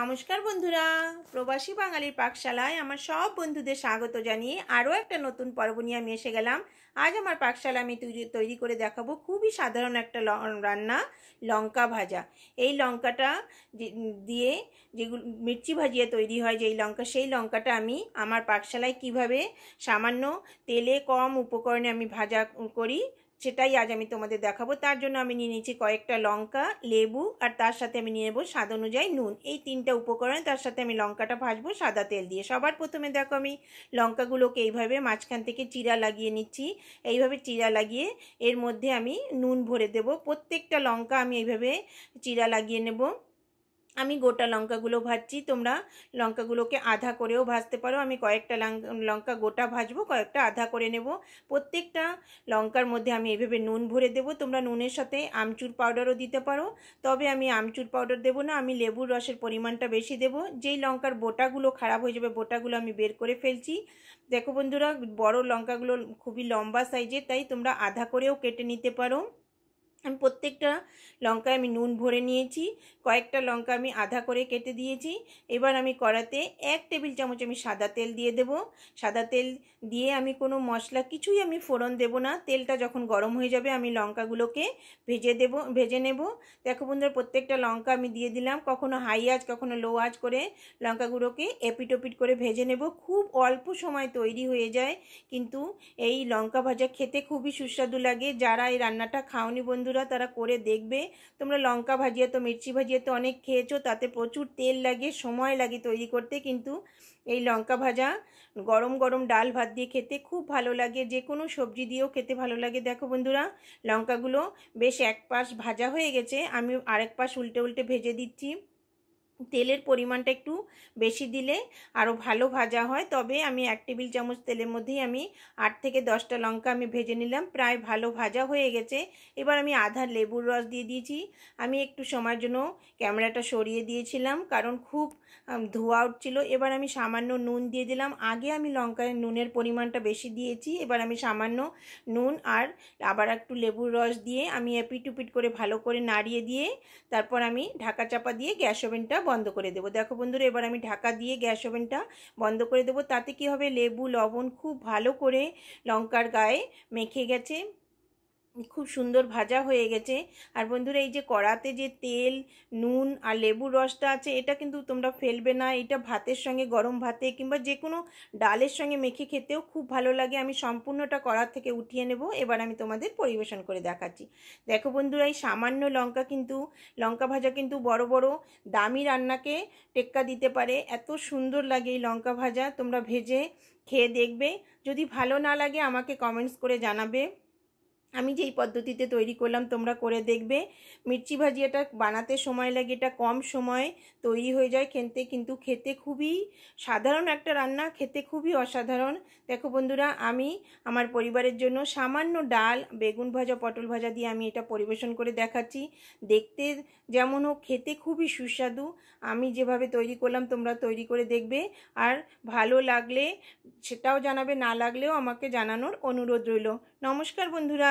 নমস্কার বন্ধুরা প্রবাসী বাঙালির পাকশালায় আমার সব বন্ধুদের স্বাগত জানিয়ে আরও একটা নতুন পর্ব নিয়ে আমি এসে গেলাম আজ আমার পাকশালা আমি তৈরি করে দেখাবো খুবই সাধারণ একটা রান্না লঙ্কা ভাজা এই লঙ্কাটা দিয়ে যেগুলো মির্চি ভাজিয়ে তৈরি হয় যেই লঙ্কা সেই লঙ্কাটা আমি আমার পাকশালায় কিভাবে সামান্য তেলে কম উপকরণে আমি ভাজা করি সেটাই আজ আমি তোমাদের দেখাবো তার জন্য আমি নিয়ে নিয়েছি কয়েকটা লঙ্কা লেবু আর তার সাথে আমি নিয়ে নেবো স্বাদ অনুযায়ী নুন এই তিনটা উপকরণ তার সাথে আমি লঙ্কাটা ভাজবো সাদা তেল দিয়ে সবার প্রথমে দেখো আমি লঙ্কাগুলোকে এইভাবে মাঝখান থেকে চিরা লাগিয়ে নিচ্ছি এইভাবে চিরা লাগিয়ে এর মধ্যে আমি নুন ভরে দেব প্রত্যেকটা লঙ্কা আমি এইভাবে চিরা লাগিয়ে নেবো আমি গোটা লঙ্কাগুলো ভাজছি তোমরা লঙ্কাগুলোকে আধা করেও ভাজতে পারো আমি কয়েকটা লঙ্কা গোটা ভাজবো কয়েকটা আধা করে নেব প্রত্যেকটা লঙ্কার মধ্যে আমি এভাবে নুন ভরে দেব তোমরা নুনের সাথে আমচুর পাউডারও দিতে পারো তবে আমি আমচুর পাউডার দেব না আমি লেবুর রসের পরিমাণটা বেশি দেব যেই লঙ্কার বোটাগুলো খারাপ হয়ে যাবে বোটাগুলো আমি বের করে ফেলছি দেখো বন্ধুরা বড় লঙ্কাগুলো খুবই লম্বা সাইজের তাই তোমরা আধা করেও কেটে নিতে পারো আমি প্রত্যেকটা লঙ্কায় আমি নুন ভরে নিয়েছি কয়েকটা লঙ্কা আমি আধা করে কেটে দিয়েছি এবার আমি কড়াতে এক টেবিল চামচ আমি সাদা তেল দিয়ে দেব সাদা তেল দিয়ে আমি কোনো মশলা কিছুই আমি ফোড়ন দেব না তেলটা যখন গরম হয়ে যাবে আমি লঙ্কাগুলোকে ভেজে দেব ভেজে নেব দেখো বন্ধুরা প্রত্যেকটা লঙ্কা আমি দিয়ে দিলাম কখনো হাই আঁচ কখনো লো আঁচ করে লঙ্কাগুলোকে এপিটোপিট করে ভেজে নেব খুব অল্প সময় তৈরি হয়ে যায় কিন্তু এই লঙ্কা ভাজা খেতে খুবই সুস্বাদু লাগে যারা এই রান্নাটা খাওনি বন্ধু বন্ধুরা তারা করে দেখবে তোমরা লঙ্কা ভাজিয়ে তো মির্চি ভাজিয়ে তো অনেক খেয়েছো তাতে প্রচুর তেল লাগে সময় লাগে তৈরি করতে কিন্তু এই লঙ্কা ভাজা গরম গরম ডাল ভাত দিয়ে খেতে খুব ভালো লাগে যে কোনো সবজি দিয়েও খেতে ভালো লাগে দেখো বন্ধুরা লঙ্কাগুলো বেশ এক পাশ ভাজা হয়ে গেছে আমি আরেক পাশ উল্টে উল্টে ভেজে দিচ্ছি তেলের পরিমাণটা একটু বেশি দিলে আরও ভালো ভাজা হয় তবে আমি এক টেবিল চামচ তেলের মধ্যেই আমি আট থেকে দশটা লঙ্কা আমি ভেজে নিলাম প্রায় ভালো ভাজা হয়ে গেছে এবার আমি আধা লেবুর রস দিয়ে দিয়েছি আমি একটু সময়ের জন্য ক্যামেরাটা সরিয়ে দিয়েছিলাম কারণ খুব ধোয়া উঠছিল এবার আমি সামান্য নুন দিয়ে দিলাম আগে আমি লঙ্কায় নুনের পরিমাণটা বেশি দিয়েছি এবার আমি সামান্য নুন আর আবার একটু লেবুর রস দিয়ে আমি এপিটুপিট করে ভালো করে নাড়িয়ে দিয়ে তারপর আমি ঢাকা চাপা দিয়ে গ্যাস ওভেনটা বন্ধ করে দেবো দেখো বন্ধুরা এবার আমি ঢাকা দিয়ে গ্যাস ওভেনটা বন্ধ করে দেবো তাতে কি হবে লেবু লবণ খুব ভালো করে লঙ্কার গায়ে মেখে গেছে খুব সুন্দর ভাজা হয়ে গেছে আর বন্ধুরা এই যে কড়াতে যে তেল নুন আর লেবুর রসটা আছে এটা কিন্তু তোমরা ফেলবে না এটা ভাতের সঙ্গে গরম ভাতে কিংবা যে কোনো ডালের সঙ্গে মেখে খেতেও খুব ভালো লাগে আমি সম্পূর্ণটা কড়ার থেকে উঠিয়ে নেব এবার আমি তোমাদের পরিবেশন করে দেখাচ্ছি দেখো বন্ধুরা এই সামান্য লঙ্কা কিন্তু লঙ্কা ভাজা কিন্তু বড় বড় দামি রান্নাকে টেক্কা দিতে পারে এত সুন্দর লাগে এই লঙ্কা ভাজা তোমরা ভেজে খেয়ে দেখবে যদি ভালো না লাগে আমাকে কমেন্টস করে জানাবে আমি যেই পদ্ধতিতে তৈরি করলাম তোমরা করে দেখবে মির্চি ভাজিয়াটা বানাতে সময় লাগে এটা কম সময়ে তৈরি হয়ে যায় খেতে কিন্তু খেতে খুবই সাধারণ একটা রান্না খেতে খুবই অসাধারণ দেখো বন্ধুরা আমি আমার পরিবারের জন্য সামান্য ডাল বেগুন ভাজা পটল ভাজা দিয়ে আমি এটা পরিবেশন করে দেখাচ্ছি দেখতে যেমন হোক খেতে খুবই সুস্বাদু আমি যেভাবে তৈরি করলাম তোমরা তৈরি করে দেখবে আর ভালো লাগলে সেটাও জানাবে না লাগলেও আমাকে জানানোর অনুরোধ রইল নমস্কার বন্ধুরা